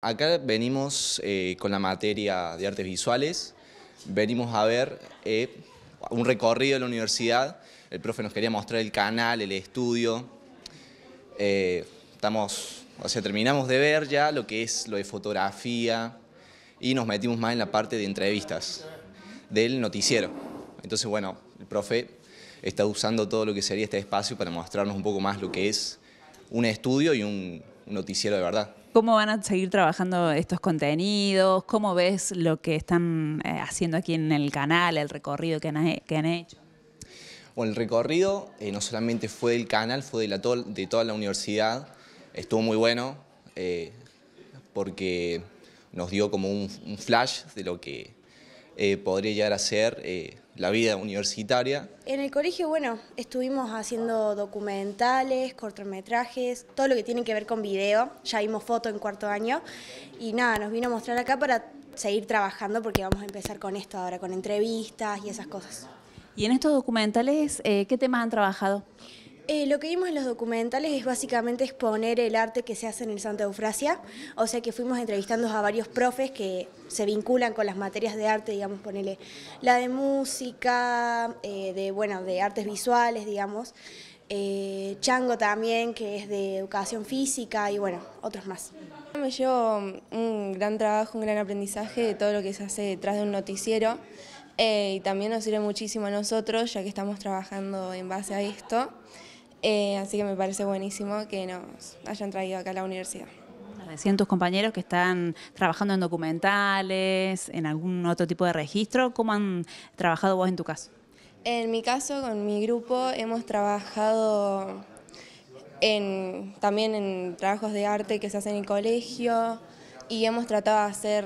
Acá venimos eh, con la materia de artes visuales, venimos a ver eh, un recorrido de la universidad, el profe nos quería mostrar el canal, el estudio, eh, estamos, sea, terminamos de ver ya lo que es lo de fotografía y nos metimos más en la parte de entrevistas del noticiero. Entonces, bueno, el profe está usando todo lo que sería este espacio para mostrarnos un poco más lo que es un estudio y un noticiero de verdad. ¿Cómo van a seguir trabajando estos contenidos? ¿Cómo ves lo que están eh, haciendo aquí en el canal, el recorrido que han, hecho? Bueno, el recorrido eh, no solamente fue del canal, fue de, la de toda la universidad. Estuvo muy bueno eh, porque nos dio como un, flash de lo que eh, podría llegar a ser eh, la vida universitaria. En el colegio, bueno, estuvimos haciendo documentales, cortometrajes, todo lo que tiene que ver con video, ya vimos foto en cuarto año, y nada, nos vino a mostrar acá para seguir trabajando porque vamos a empezar con esto ahora, con entrevistas y esas cosas. ¿Y en estos documentales eh, qué temas han trabajado? Eh, lo que vimos en los documentales es básicamente exponer el arte que se hace en el Santa Eufrasia, o sea que fuimos entrevistando a varios profes que se vinculan con las materias de arte, digamos, ponerle la de música, eh, de, bueno, de artes visuales, digamos, eh, Chango también, que es de educación física y bueno, otros más. Me llevo un gran trabajo, un gran aprendizaje de todo lo que se hace detrás de un noticiero y también nos sirve muchísimo a nosotros ya que estamos trabajando en base a esto. Eh, así que me parece buenísimo que nos hayan traído acá a la universidad. Decían tus compañeros que están trabajando en documentales, en algún otro tipo de registro. ¿Cómo han trabajado vos en tu caso? En mi caso, con mi grupo, hemos trabajado también en trabajos de arte que se hacen en colegio y hemos tratado de hacer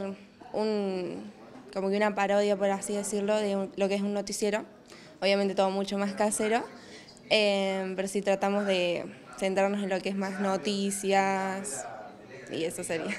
como que una parodia, por así decirlo, de lo que es un noticiero. Obviamente todo mucho más casero. Em, pero si tratamos de centrarnos en lo que es más noticias y eso sería.